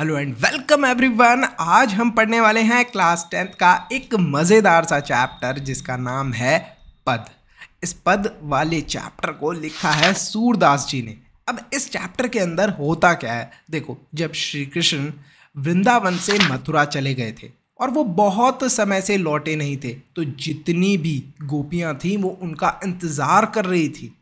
hello and welcome everyone आज हम पढ़ने वाले हैं क्लास टेंथ का एक मज़ेदार सा चैप्टर जिसका नाम है पद इस पद वाले चैप्टर को लिखा है सूरदास जी ने अब इस चैप्टर के अंदर होता क्या है देखो जब श्री कृष्ण वृंदावन से मथुरा चले गए थे और वो बहुत समय से लौटे नहीं थे तो जितनी भी गोपियाँ थीं वो उनका इंतज़ार कर रही थी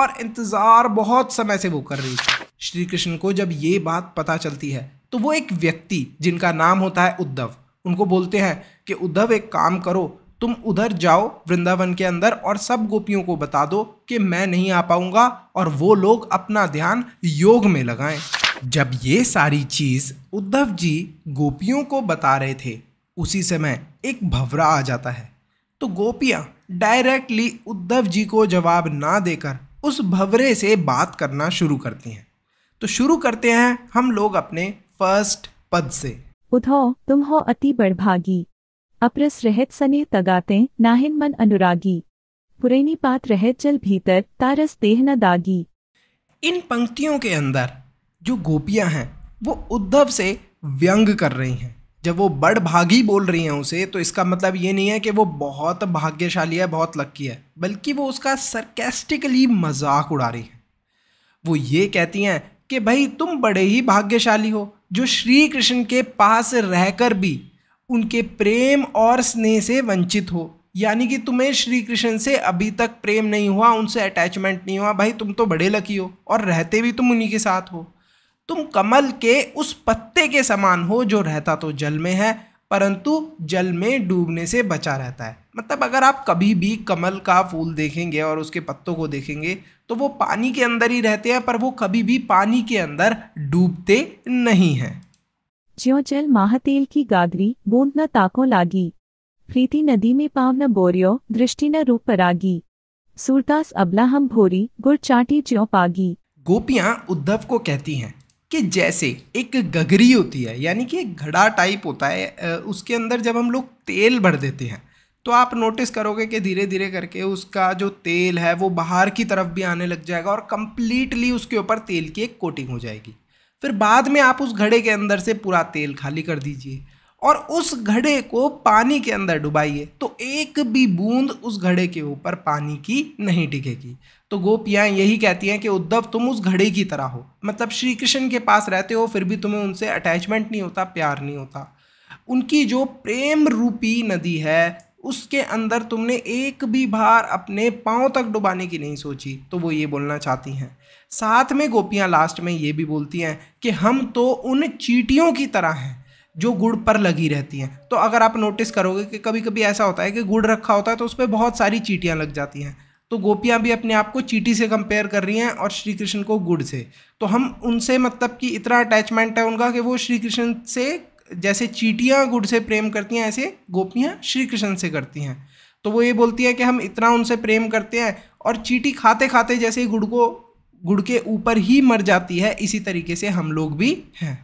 और इंतज़ार बहुत समय से वो कर रही थी श्री कृष्ण को जब ये बात पता चलती है तो वो एक व्यक्ति जिनका नाम होता है उद्धव उनको बोलते हैं कि उद्धव एक काम करो तुम उधर जाओ वृंदावन के अंदर और सब गोपियों को बता दो कि मैं नहीं आ पाऊंगा और वो लोग अपना ध्यान योग में लगाएं जब ये सारी चीज़ उद्धव जी गोपियों को बता रहे थे उसी समय एक भवरा आ जाता है तो गोपियाँ डायरेक्टली उद्धव जी को जवाब ना देकर उस भवरे से बात करना शुरू करती हैं तो शुरू करते हैं हम लोग अपने फर्स्ट पद से उधो तुम हो अति बड़भागी अप्रस रहत सने तगाते नाहिन मन अनुरागी पुरेनी पात रहत जल भीतर तारस देह न दागी इन पंक्तियों के अंदर जो गोपियां हैं वो उद्धव से व्यंग कर रही हैं जब वो बड़ भागी बोल रही हैं उसे तो इसका मतलब ये नहीं है कि वो बहुत भाग्यशाली है बहुत लक्की है बल्कि वो उसका सरकेस्टिकली मजाक उड़ा रही है वो ये कहती हैं कि भाई तुम बड़े ही भाग्यशाली हो जो श्री कृष्ण के पास रहकर भी उनके प्रेम और स्नेह से वंचित हो यानी कि तुम्हें श्री कृष्ण से अभी तक प्रेम नहीं हुआ उनसे अटैचमेंट नहीं हुआ भाई तुम तो बड़े लकी हो और रहते भी तुम उन्हीं के साथ हो तुम कमल के उस पत्ते के समान हो जो रहता तो जल में है परंतु जल में डूबने से बचा रहता है मतलब अगर आप कभी भी कमल का फूल देखेंगे और उसके पत्तों को देखेंगे तो वो पानी के अंदर ही रहते हैं पर वो कभी भी पानी के अंदर डूबते नहीं हैं ज्यो जल महातेल की गागरी बूंद न ताको लागी प्रीति नदी में पाव न बोरियो दृष्टि न रूप परागी सूरदास अबला हम भोरी गुड़ चाटी ज्यो पागी गोपियां उद्धव को कहती हैं कि जैसे एक गगरी होती है यानी कि एक घड़ा टाइप होता है उसके अंदर जब हम लोग तेल भर देते हैं तो आप नोटिस करोगे कि धीरे धीरे करके उसका जो तेल है वो बाहर की तरफ भी आने लग जाएगा और कम्प्लीटली उसके ऊपर तेल की एक कोटिंग हो जाएगी फिर बाद में आप उस घड़े के अंदर से पूरा तेल खाली कर दीजिए और उस घड़े को पानी के अंदर डुबाइए तो एक भी बूंद उस घड़े के ऊपर पानी की नहीं टिकेगी तो गोपियाँ यही कहती हैं कि उद्धव तुम उस घड़े की तरह हो मतलब श्री कृष्ण के पास रहते हो फिर भी तुम्हें उनसे अटैचमेंट नहीं होता प्यार नहीं होता उनकी जो प्रेम रूपी नदी है उसके अंदर तुमने एक भी बार अपने पाँव तक डुबाने की नहीं सोची तो वो ये बोलना चाहती हैं साथ में गोपियाँ लास्ट में ये भी बोलती हैं कि हम तो उन चीटियों की तरह हैं जो गुड़ पर लगी रहती हैं तो अगर आप नोटिस करोगे कि कभी कभी ऐसा होता है कि गुड़ रखा होता है तो उस पर बहुत सारी चीटियाँ लग जाती हैं तो गोपियाँ भी अपने आप को चीटी से कंपेयर कर रही हैं और श्री कृष्ण को गुड़ से तो हम उनसे मतलब कि इतना अटैचमेंट है उनका कि वो श्री कृष्ण से जैसे चीटियाँ गुड़ से प्रेम करती हैं ऐसे गोपियाँ श्री कृष्ण से करती हैं तो वो ये बोलती है कि हम इतना उनसे प्रेम करते हैं और चीटी खाते खाते जैसे ही गुड़ को गुड़ के ऊपर ही मर जाती है इसी तरीके से हम लोग भी हैं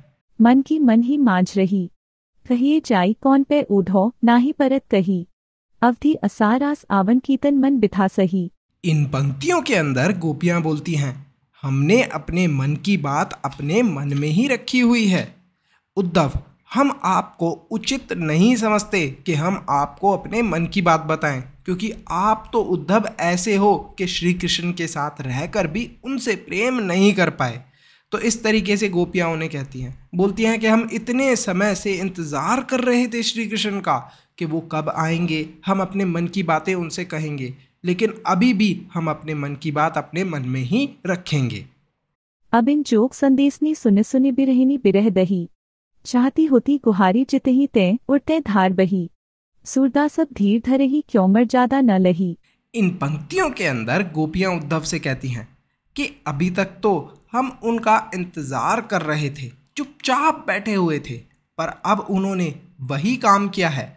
मन की मन ही मांझ रही कहिए जाई कौन पे ऊधो ना ही परत कही अवधि असारास आवन कीतन मन बिथा सही इन पंक्तियों के अंदर गोपियां बोलती हैं हमने अपने मन की बात अपने मन में ही रखी हुई है उद्धव हम आपको उचित नहीं समझते कि हम आपको अपने मन की बात बताएं क्योंकि आप तो उद्धव ऐसे हो कि श्री कृष्ण के साथ रहकर भी उनसे प्रेम नहीं कर पाए तो इस तरीके से गोपियाँ उन्हें कहती हैं बोलती हैं कि हम इतने समय से इंतज़ार कर रहे थे श्री कृष्ण का कि वो कब आएंगे हम अपने मन की बातें उनसे कहेंगे लेकिन अभी भी हम अपने मन की बात अपने मन में ही रखेंगे अब इन जोक संदेश ने सुने सुने बिरहिनी बिरह दही चाहती होती गुहारी ही ते उड़ते धार बही सूरदा सब धीर धरे ही क्यों मर ज्यादा न लही इन पंक्तियों के अंदर गोपियां उद्धव से कहती हैं कि अभी तक तो हम उनका इंतजार कर रहे थे चुपचाप बैठे हुए थे पर अब उन्होंने वही काम किया है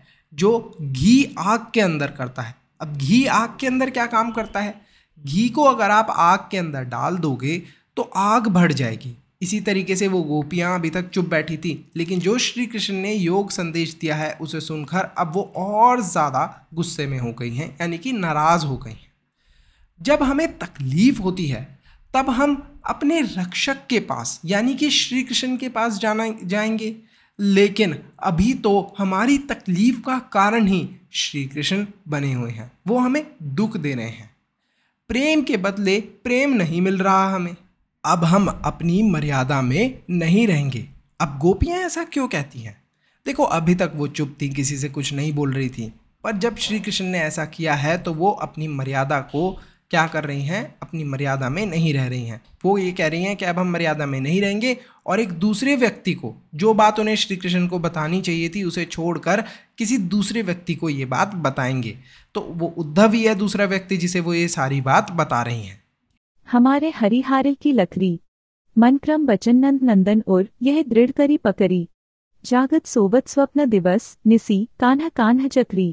जो घी आग के अंदर करता है अब घी आग के अंदर क्या काम करता है घी को अगर आप आग के अंदर डाल दोगे तो आग बढ़ जाएगी इसी तरीके से वो गोपियाँ अभी तक चुप बैठी थी लेकिन जो श्री कृष्ण ने योग संदेश दिया है उसे सुनकर अब वो और ज़्यादा गुस्से में हो गई हैं यानी कि नाराज़ हो गई हैं जब हमें तकलीफ़ होती है तब हम अपने रक्षक के पास यानी कि श्री कृष्ण के पास जाना जाएंगे लेकिन अभी तो हमारी तकलीफ़ का कारण ही श्री कृष्ण बने हुए हैं वो हमें दुख दे रहे हैं प्रेम के बदले प्रेम नहीं मिल रहा हमें अब हम अपनी मर्यादा में नहीं रहेंगे अब गोपियाँ ऐसा क्यों कहती हैं देखो अभी तक वो चुप थी किसी से कुछ नहीं बोल रही थी पर जब श्री कृष्ण ने ऐसा किया है तो वो अपनी मर्यादा को क्या कर रही हैं अपनी मर्यादा में नहीं रह रही हैं वो ये कह रही हैं कि अब हम मर्यादा में नहीं रहेंगे और एक दूसरे व्यक्ति को जो बात उन्हें श्री कृष्ण को बतानी चाहिए थी उसे छोड़कर किसी दूसरे व्यक्ति को ये बात बताएंगे तो वो उद्धव ही है दूसरा व्यक्ति जिसे वो ये सारी बात बता रही हैं हमारे हरिहारे की लकड़ी मनक्रम बचननंद नंदन और यह दृढ़ करी पकड़ी जागत सोवत स्वप्न दिवस निसी कान्ह कान्ह चक्री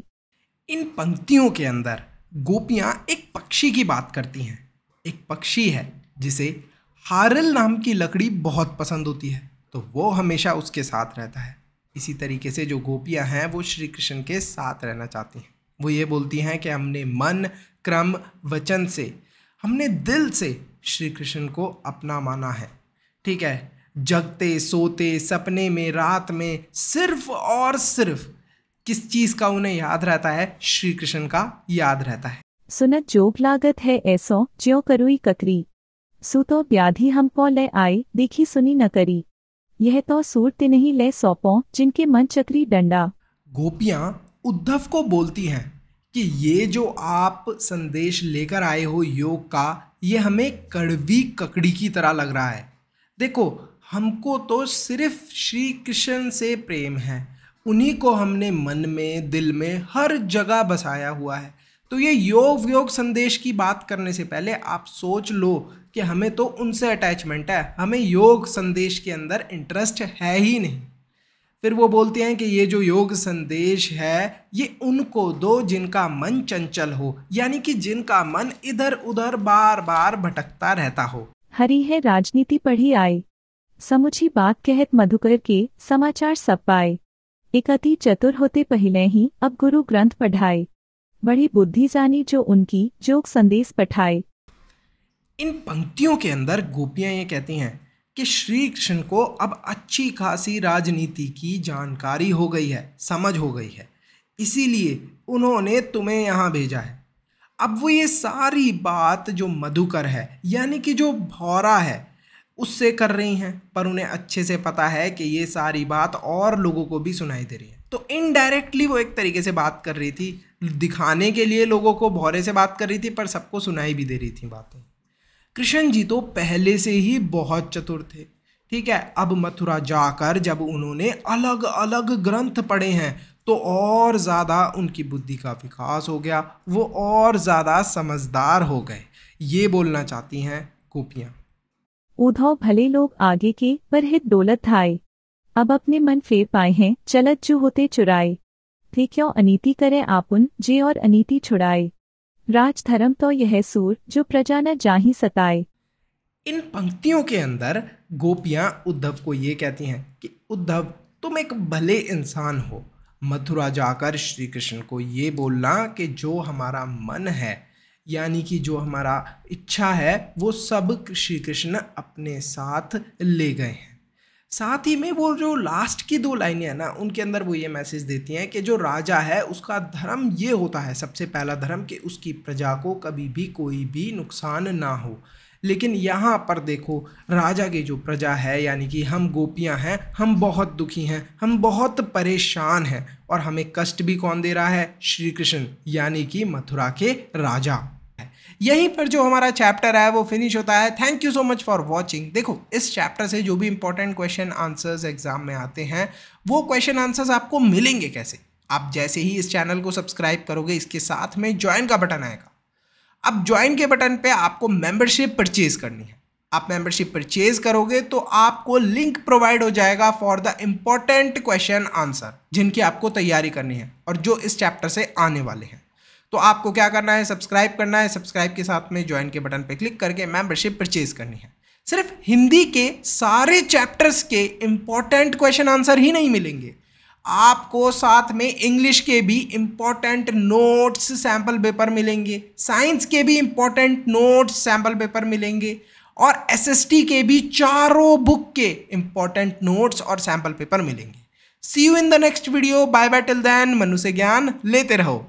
इन पंक्तियों के अंदर गोपियां एक पक्षी की बात करती हैं एक पक्षी है जिसे हारल नाम की लकड़ी बहुत पसंद होती है तो वो हमेशा उसके साथ रहता है इसी तरीके से जो गोपियां हैं वो श्री कृष्ण के साथ रहना चाहती हैं वो ये बोलती हैं कि हमने मन क्रम वचन से हमने दिल से श्री कृष्ण को अपना माना है ठीक है जगते सोते सपने में रात में सिर्फ और सिर्फ किस चीज का उन्हें याद रहता है श्री कृष्ण का याद रहता है सुनत जोग लागत है ऐसो ज्यो करुई ककरी सुतो व्याधि पो ले आए देखी सुनी न करी यह तो सूरत नहीं ले सौपो जिनके मन चक्री डंडा गोपियां उद्धव को बोलती हैं कि ये जो आप संदेश लेकर आए हो योग का ये हमें कड़वी ककड़ी की तरह लग रहा है देखो हमको तो सिर्फ श्री कृष्ण से प्रेम है उन्हीं को हमने मन में दिल में हर जगह बसाया हुआ है तो ये योग वियोग संदेश की बात करने से पहले आप सोच लो कि हमें तो उनसे अटैचमेंट है हमें योग संदेश के अंदर इंटरेस्ट है ही नहीं फिर वो बोलते हैं कि ये जो योग संदेश है ये उनको दो जिनका मन चंचल हो यानी कि जिनका मन इधर उधर बार बार भटकता रहता हो हरी है राजनीति पढ़ी आए समुची बात कहत मधुकर के समाचार सब पाए एक अति चतुर होते पहले ही अब गुरु ग्रंथ पढ़ाए बड़ी बुद्धि जानी जो उनकी जोग संदेश पठाए इन पंक्तियों के अंदर गोपियां ये कहती हैं कि श्री कृष्ण को अब अच्छी खासी राजनीति की जानकारी हो गई है समझ हो गई है इसीलिए उन्होंने तुम्हें यहाँ भेजा है अब वो ये सारी बात जो मधुकर है यानी कि जो भौरा है उससे कर रही हैं पर उन्हें अच्छे से पता है कि ये सारी बात और लोगों को भी सुनाई दे रही है तो इनडायरेक्टली वो एक तरीके से बात कर रही थी दिखाने के लिए लोगों को भौरे से बात कर रही थी पर सबको सुनाई भी दे रही थी बातें कृष्ण जी तो पहले से ही बहुत चतुर थे ठीक है अब मथुरा जाकर जब उन्होंने अलग अलग ग्रंथ पढ़े हैं तो और ज़्यादा उनकी बुद्धि का विकास हो गया वो और ज़्यादा समझदार हो गए ये बोलना चाहती हैं गोपियाँ उद्धव भले लोग आगे के पर हित दौलत थाए अब अपने मन फेर पाए हैं चलत जो होते चुराए थे क्यों अनीति करे आपुन जे और अनीति छुड़ाए राजधर्म तो यह सूर जो प्रजा न जाही सताए इन पंक्तियों के अंदर गोपियां उद्धव को ये कहती हैं कि उद्धव तुम एक भले इंसान हो मथुरा जाकर श्री कृष्ण को ये बोलना कि जो हमारा मन है यानी कि जो हमारा इच्छा है वो सब श्री कृष्ण अपने साथ ले गए हैं साथ ही में वो जो लास्ट की दो लाइनें हैं ना उनके अंदर वो ये मैसेज देती हैं कि जो राजा है उसका धर्म ये होता है सबसे पहला धर्म कि उसकी प्रजा को कभी भी कोई भी नुकसान ना हो लेकिन यहाँ पर देखो राजा की जो प्रजा है यानी कि हम गोपियाँ हैं हम बहुत दुखी हैं हम बहुत परेशान हैं और हमें कष्ट भी कौन दे रहा है श्री कृष्ण यानी कि मथुरा के राजा यहीं पर जो हमारा चैप्टर है वो फिनिश होता है thank you so much for watching देखो इस चैप्टर से जो भी इंपॉर्टेंट क्वेश्चन आंसर्स एग्जाम में आते हैं वो क्वेश्चन आंसर्स आपको मिलेंगे कैसे आप जैसे ही इस चैनल को सब्सक्राइब करोगे इसके साथ में ज्वाइन का बटन आएगा अब ज्वाइन के बटन पे आपको मेंबरशिप परचेज करनी है आप मेंबरशिप परचेज करोगे तो आपको लिंक प्रोवाइड हो जाएगा for the important question answer जिनकी आपको तैयारी करनी है और जो इस चैप्टर से आने वाले हैं तो आपको क्या करना है सब्सक्राइब करना है सब्सक्राइब के साथ में ज्वाइन के बटन पर क्लिक करके मेंबरशिप परचेज करनी है सिर्फ हिंदी के सारे चैप्टर्स के इम्पॉर्टेंट क्वेश्चन आंसर ही नहीं मिलेंगे आपको साथ में इंग्लिश के भी इम्पॉर्टेंट नोट्स सैम्पल पेपर मिलेंगे साइंस के भी इम्पॉर्टेंट नोट्स सैम्पल पेपर मिलेंगे और एसएसटी के भी चारों बुक के इम्पॉर्टेंट नोट्स और सैम्पल पेपर मिलेंगे see you in the next video bye bye till then Manu से ज्ञान लेते रहो